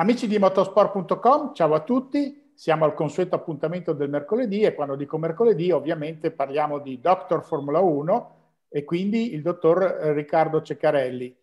Amici di motorsport.com, ciao a tutti. Siamo al consueto appuntamento del mercoledì e quando dico mercoledì ovviamente parliamo di Doctor Formula 1 e quindi il dottor eh, Riccardo Ceccarelli.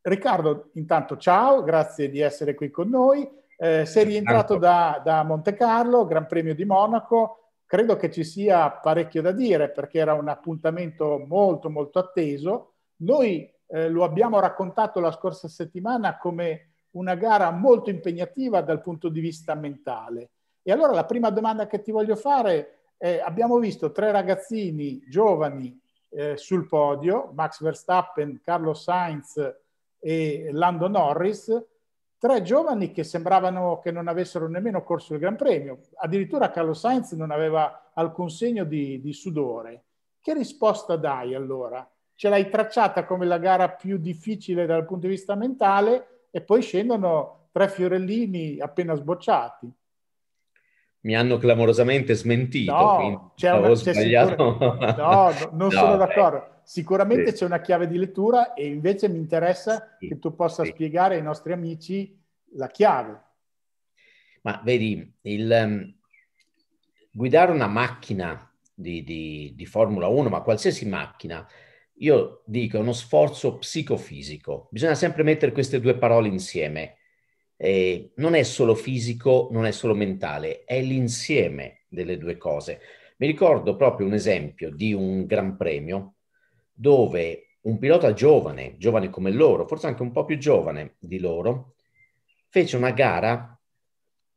Riccardo, intanto ciao, grazie di essere qui con noi. Eh, sei rientrato da, da Monte Carlo, Gran Premio di Monaco. Credo che ci sia parecchio da dire perché era un appuntamento molto molto atteso. Noi eh, lo abbiamo raccontato la scorsa settimana come una gara molto impegnativa dal punto di vista mentale. E allora la prima domanda che ti voglio fare è, abbiamo visto tre ragazzini giovani eh, sul podio, Max Verstappen, Carlo Sainz e Lando Norris, tre giovani che sembravano che non avessero nemmeno corso il Gran Premio, addirittura Carlo Sainz non aveva alcun segno di, di sudore. Che risposta dai allora? Ce l'hai tracciata come la gara più difficile dal punto di vista mentale e poi scendono tre fiorellini appena sbocciati. Mi hanno clamorosamente smentito, no, c'è una, c'è sicur- no, no, non no, sono beh. d'accordo. Sicuramente sì. c'è una chiave di lettura e invece mi interessa sì, che tu possa sì. spiegare ai nostri amici la chiave. Ma vedi, il, um, guidare una macchina di, di, di Formula 1, ma qualsiasi macchina, io dico, è uno sforzo psicofisico. Bisogna sempre mettere queste due parole insieme. Eh, non è solo fisico, non è solo mentale, è l'insieme delle due cose. Mi ricordo proprio un esempio di un gran premio dove un pilota giovane, giovane come loro, forse anche un po' più giovane di loro, fece una gara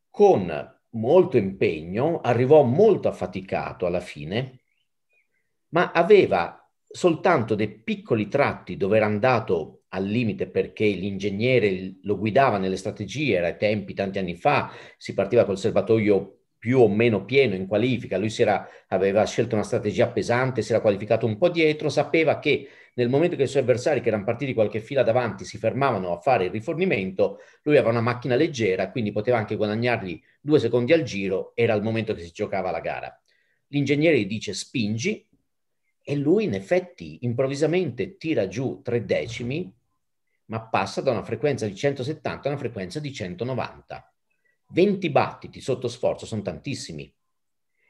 con molto impegno, arrivò molto affaticato alla fine, ma aveva soltanto dei piccoli tratti dove era andato al limite perché l'ingegnere lo guidava nelle strategie, era ai tempi tanti anni fa, si partiva col serbatoio più o meno pieno in qualifica, lui era, aveva scelto una strategia pesante, si era qualificato un po' dietro, sapeva che nel momento che i suoi avversari che erano partiti qualche fila davanti si fermavano a fare il rifornimento, lui aveva una macchina leggera, quindi poteva anche guadagnargli due secondi al giro, era il momento che si giocava la gara. L'ingegnere gli dice spingi, e lui in effetti improvvisamente tira giù tre decimi, ma passa da una frequenza di 170 a una frequenza di 190. 20 battiti sotto sforzo sono tantissimi.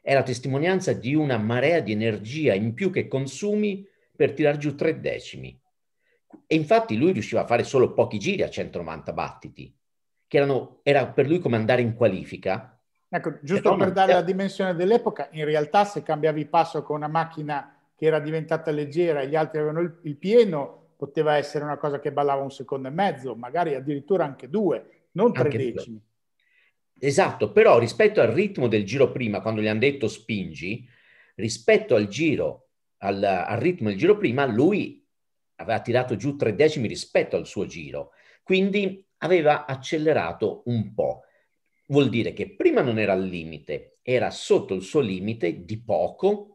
È la testimonianza di una marea di energia in più che consumi per tirar giù tre decimi. E infatti lui riusciva a fare solo pochi giri a 190 battiti, che erano, era per lui come andare in qualifica. Ecco, giusto per dare la dimensione dell'epoca, in realtà se cambiavi passo con una macchina che era diventata leggera e gli altri avevano il, il pieno, poteva essere una cosa che ballava un secondo e mezzo, magari addirittura anche due, non tre anche decimi. Due. Esatto, però rispetto al ritmo del giro prima, quando gli hanno detto spingi, rispetto al giro, al, al, ritmo del giro prima, lui aveva tirato giù tre decimi rispetto al suo giro, quindi aveva accelerato un po'. Vuol dire che prima non era al limite, era sotto il suo limite di poco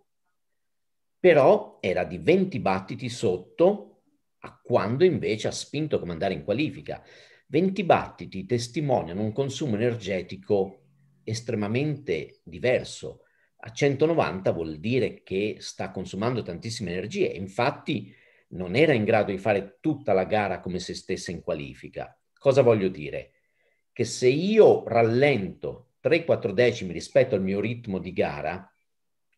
però era di 20 battiti sotto a quando invece ha spinto come andare in qualifica. 20 battiti testimoniano un consumo energetico estremamente diverso. A 190 vuol dire che sta consumando tantissime energie, infatti non era in grado di fare tutta la gara come se stesse in qualifica. Cosa voglio dire? Che se io rallento 3-4 decimi rispetto al mio ritmo di gara,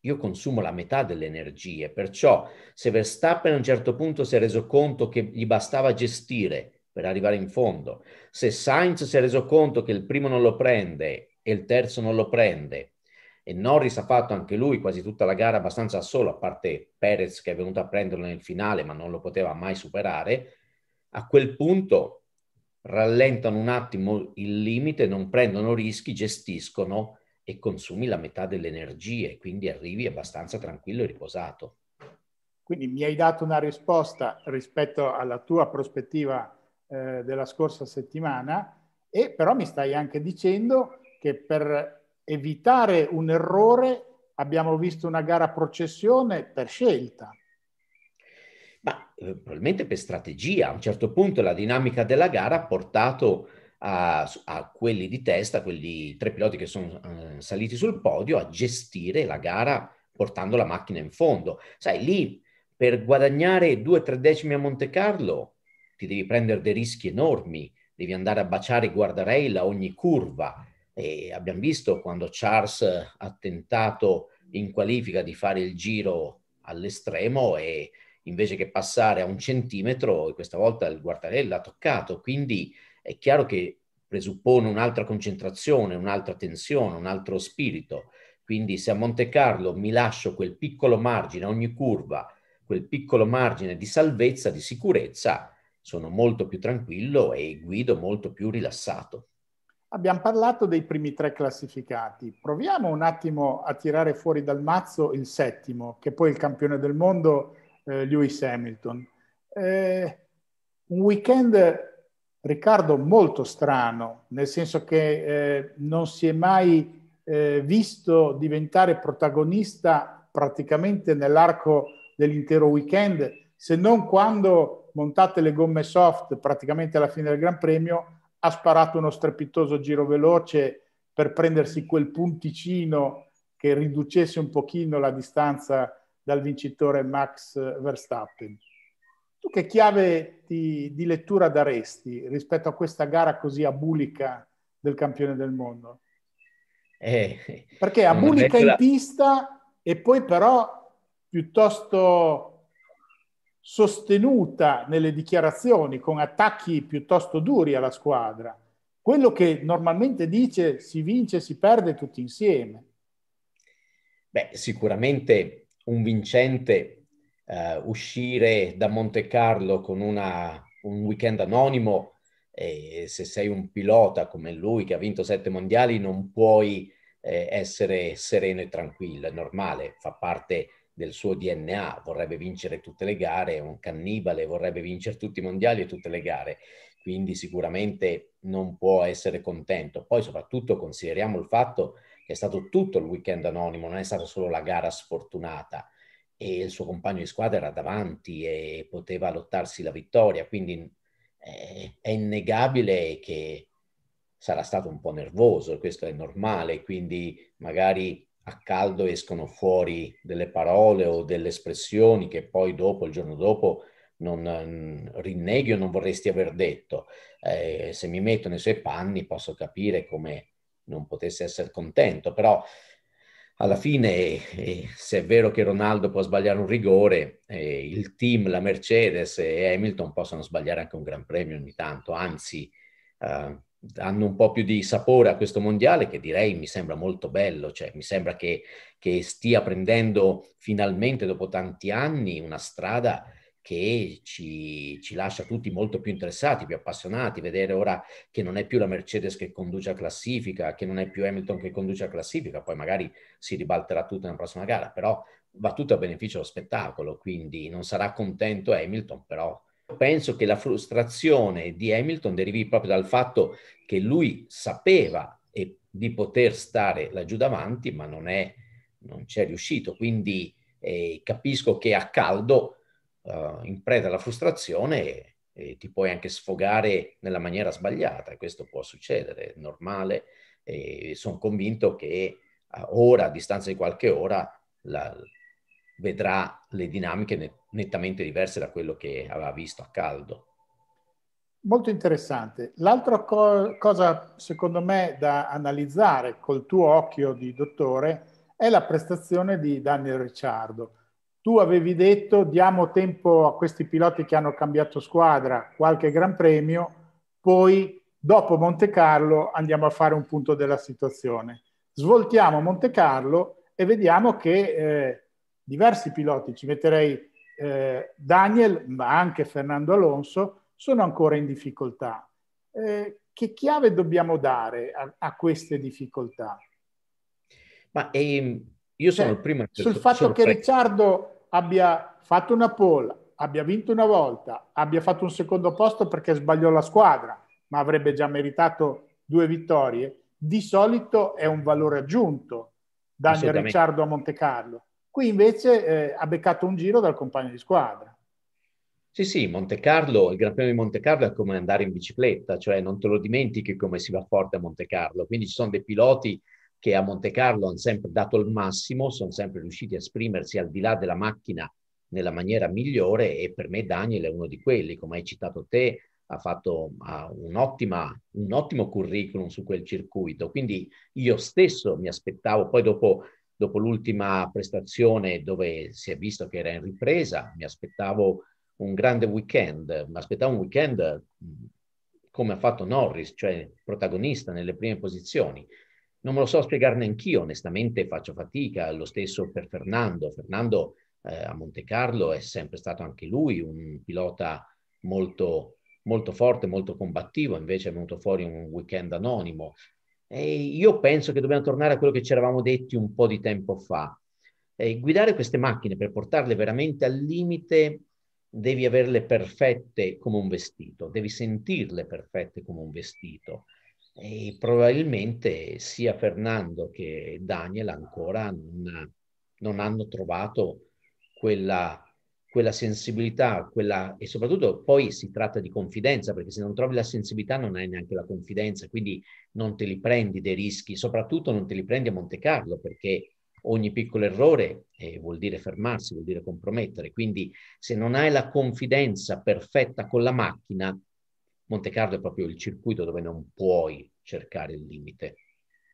io consumo la metà delle energie, perciò se Verstappen a un certo punto si è reso conto che gli bastava gestire per arrivare in fondo, se Sainz si è reso conto che il primo non lo prende e il terzo non lo prende, e Norris ha fatto anche lui quasi tutta la gara abbastanza a solo, a parte Perez che è venuto a prenderlo nel finale ma non lo poteva mai superare, a quel punto rallentano un attimo il limite, non prendono rischi, gestiscono e consumi la metà delle energie, quindi arrivi abbastanza tranquillo e riposato. Quindi mi hai dato una risposta rispetto alla tua prospettiva eh, della scorsa settimana e però mi stai anche dicendo che per evitare un errore abbiamo visto una gara a processione per scelta. Ma eh, probabilmente per strategia. A un certo punto la dinamica della gara ha portato a, a, quelli di testa, quelli tre piloti che sono uh, eh, saliti sul podio, a gestire la gara portando la macchina in fondo. Sai, lì per guadagnare due o tre decimi a Monte Carlo ti devi prendere dei rischi enormi, devi andare a baciare il guardarella ogni curva. E abbiamo visto quando Charles ha tentato in qualifica di fare il giro all'estremo e invece che passare a un centimetro, questa volta il guardarella ha toccato. Quindi è chiaro che presuppone un'altra concentrazione, un'altra tensione, un altro spirito. Quindi se a Monte Carlo mi lascio quel piccolo margine ogni curva, quel piccolo margine di salvezza, di sicurezza, sono molto più tranquillo e guido molto più rilassato. Abbiamo parlato dei primi tre classificati, proviamo un attimo a tirare fuori dal mazzo il settimo, che è poi il campione del mondo, eh, Lewis Hamilton. Eh, un weekend Riccardo molto strano, nel senso che eh, non si è mai eh, visto diventare protagonista praticamente nell'arco dell'intero weekend, se non quando montate le gomme soft praticamente alla fine del Gran Premio ha sparato uno strepitoso giro veloce per prendersi quel punticino che riducesse un pochino la distanza dal vincitore Max Verstappen. Tu che chiave di, di lettura daresti rispetto a questa gara così abulica del campione del mondo? Eh, Perché abulica in la... pista e poi però piuttosto sostenuta nelle dichiarazioni con attacchi piuttosto duri alla squadra. Quello che normalmente dice si vince, si perde tutti insieme. Beh, sicuramente un vincente eh, uscire da Monte Carlo con una, un weekend anonimo e se sei un pilota come lui che ha vinto sette mondiali non puoi eh, essere sereno e tranquillo, è normale, fa parte del suo DNA, vorrebbe vincere tutte le gare, è un cannibale, vorrebbe vincere tutti i mondiali e tutte le gare, quindi sicuramente non può essere contento. Poi soprattutto consideriamo il fatto che è stato tutto il weekend anonimo, non è stata solo la gara sfortunata, e il suo compagno di squadra era davanti e poteva lottarsi la vittoria, quindi eh, è innegabile che sarà stato un po' nervoso, questo è normale, quindi magari a caldo escono fuori delle parole o delle espressioni che poi dopo, il giorno dopo, non mm, rinneghi o non vorresti aver detto. Eh, se mi metto nei suoi panni posso capire come non potesse essere contento, però alla fine, eh, se è vero che Ronaldo può sbagliare un rigore, eh, il team, la Mercedes e Hamilton possono sbagliare anche un Gran Premio ogni tanto, anzi eh, hanno un po' più di sapore a questo mondiale che direi mi sembra molto bello, cioè, mi sembra che, che, stia prendendo finalmente dopo tanti anni una strada che ci, ci, lascia tutti molto più interessati, più appassionati, vedere ora che non è più la Mercedes che conduce a classifica, che non è più Hamilton che conduce a classifica, poi magari si ribalterà tutto nella prossima gara, però va tutto a beneficio dello spettacolo, quindi non sarà contento Hamilton, però penso che la frustrazione di Hamilton derivi proprio dal fatto che lui sapeva e, di poter stare laggiù davanti, ma non, è, non c'è riuscito, quindi eh, capisco che a caldo uh, in preda alla frustrazione e, e, ti puoi anche sfogare nella maniera sbagliata, e questo può succedere, è normale, e sono convinto che ora, a distanza di qualche ora, la, vedrà le dinamiche nettamente diverse da quello che aveva visto a caldo. Molto interessante. L'altra co- cosa, secondo me, da analizzare col tuo occhio di dottore è la prestazione di Daniel Ricciardo. Tu avevi detto diamo tempo a questi piloti che hanno cambiato squadra, qualche gran premio, poi dopo Monte Carlo andiamo a fare un punto della situazione. Svoltiamo Monte Carlo e vediamo che eh, diversi piloti, ci metterei eh, Daniel, ma anche Fernando Alonso, sono ancora in difficoltà. Eh, che chiave dobbiamo dare a, a queste difficoltà? Ma ehm, io sono cioè, il primo. Sul fatto sorpreso. che Ricciardo abbia fatto una poll, abbia vinto una volta, abbia fatto un secondo posto perché sbagliò la squadra, ma avrebbe già meritato due vittorie, di solito è un valore aggiunto Daniel Ricciardo a Monte Carlo. Qui invece eh, ha beccato un giro dal compagno di squadra. Sì, sì, Monte Carlo, il Gran Premio di Monte Carlo è come andare in bicicletta, cioè non te lo dimentichi come si va forte a Monte Carlo. Quindi ci sono dei piloti che a Monte Carlo hanno sempre dato il massimo, sono sempre riusciti a esprimersi al di là della macchina nella maniera migliore e per me Daniel è uno di quelli, come hai citato te, ha fatto un, un ottimo curriculum su quel circuito, quindi io stesso mi aspettavo, poi dopo, dopo l'ultima prestazione dove si è visto che era in ripresa, mi aspettavo un grande weekend, mi aspettavo un weekend come ha fatto Norris, cioè protagonista nelle prime posizioni. Non me lo so spiegarne anch'io, onestamente faccio fatica, lo stesso per Fernando. Fernando eh, a Monte Carlo è sempre stato anche lui un pilota molto, molto forte, molto combattivo, invece è venuto fuori un weekend anonimo. E io penso che dobbiamo tornare a quello che ci eravamo detti un po' di tempo fa. E guidare queste macchine per portarle veramente al limite devi averle perfette come un vestito, devi sentirle perfette come un vestito e probabilmente sia Fernando che Daniel ancora non, non hanno trovato quella, quella sensibilità quella, e soprattutto poi si tratta di confidenza perché se non trovi la sensibilità non hai neanche la confidenza quindi non te li prendi dei rischi soprattutto non te li prendi a Monte Carlo perché ogni piccolo errore eh, vuol dire fermarsi, vuol dire compromettere. Quindi se non hai la confidenza perfetta con la macchina, Monte Carlo è proprio il circuito dove non puoi cercare il limite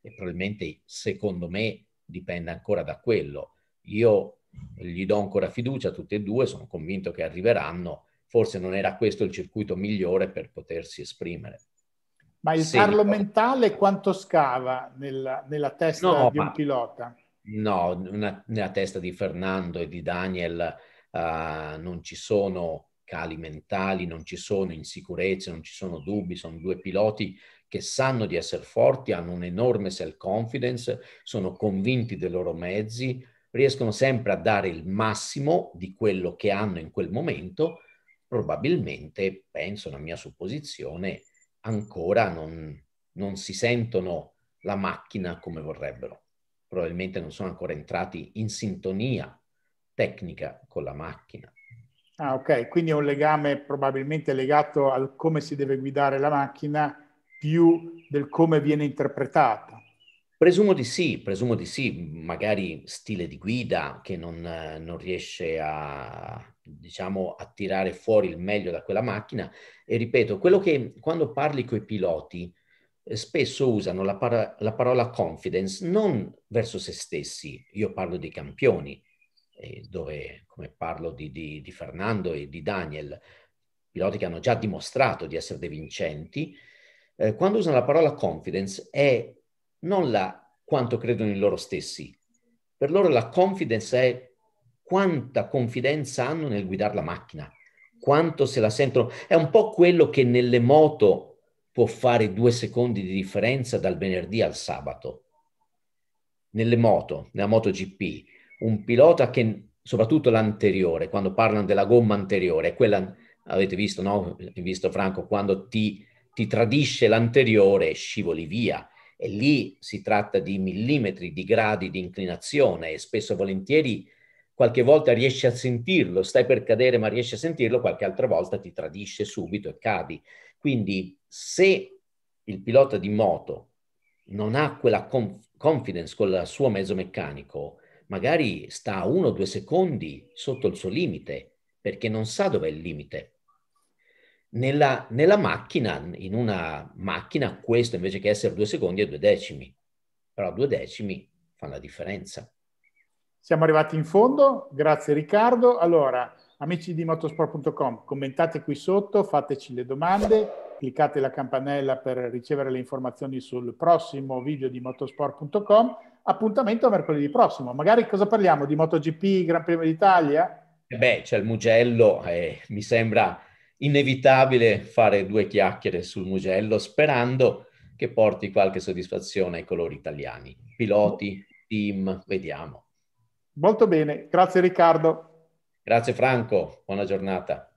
e probabilmente secondo me dipende ancora da quello. Io gli do ancora fiducia a tutti e due, sono convinto che arriveranno, forse non era questo il circuito migliore per potersi esprimere. Ma il Se parlo mentale quanto scava nella, nella testa no, di un ma... pilota? No, una, nella testa di Fernando e di Daniel uh, non ci sono cali mentali, non ci sono insicurezze, non ci sono dubbi, sono due piloti che sanno di essere forti, hanno un'enorme self-confidence, sono convinti dei loro mezzi, riescono sempre a dare il massimo di quello che hanno in quel momento, probabilmente, penso, una mia supposizione, ancora non, non si sentono la macchina come vorrebbero. Probabilmente non sono ancora entrati in sintonia tecnica con la macchina. Ah, ok, quindi è un legame probabilmente legato al come si deve guidare la macchina più del come viene interpretata. Presumo di sì, presumo di sì, magari stile di guida che non, eh, non riesce a, diciamo, a tirare fuori il meglio da quella macchina. E ripeto, quello che quando parli con i piloti eh, spesso usano la, par- la parola confidence non verso se stessi, io parlo dei campioni, dove, come parlo di, di, di, Fernando e di Daniel, piloti che hanno già dimostrato di essere dei vincenti, eh, quando usano la parola confidence è non la quanto credono in loro stessi, per loro la confidence è quanta confidenza hanno nel guidare la macchina, quanto se la sentono. È un po' quello che nelle moto può fare due secondi di differenza dal venerdì al sabato. Nelle moto, nella MotoGP, un pilota che, soprattutto l'anteriore, quando parlano della gomma anteriore, quella, avete visto, no? visto Franco, quando ti, ti tradisce l'anteriore scivoli via e lì si tratta di millimetri, di gradi di inclinazione e spesso e volentieri qualche volta riesci a sentirlo, stai per cadere ma riesci a sentirlo, qualche altra volta ti tradisce subito e cadi. Quindi se il pilota di moto non ha quella conf- confidence con il suo mezzo meccanico, magari sta a uno o due secondi sotto il suo limite perché non sa dov'è il limite. Nella, nella, macchina, in una macchina, questo invece che essere due secondi è due decimi, però due decimi fanno la differenza. Siamo arrivati in fondo, grazie Riccardo. Allora, amici di motorsport.com, commentate qui sotto, fateci le domande, cliccate la campanella per ricevere le informazioni sul prossimo video di motorsport.com appuntamento a mercoledì prossimo. Magari cosa parliamo? Di MotoGP, Gran Premio d'Italia? Eh beh, c'è il Mugello e mi sembra inevitabile fare due chiacchiere sul Mugello sperando che porti qualche soddisfazione ai colori italiani. Piloti, team, vediamo. Molto bene, grazie Riccardo. Grazie Franco, buona giornata.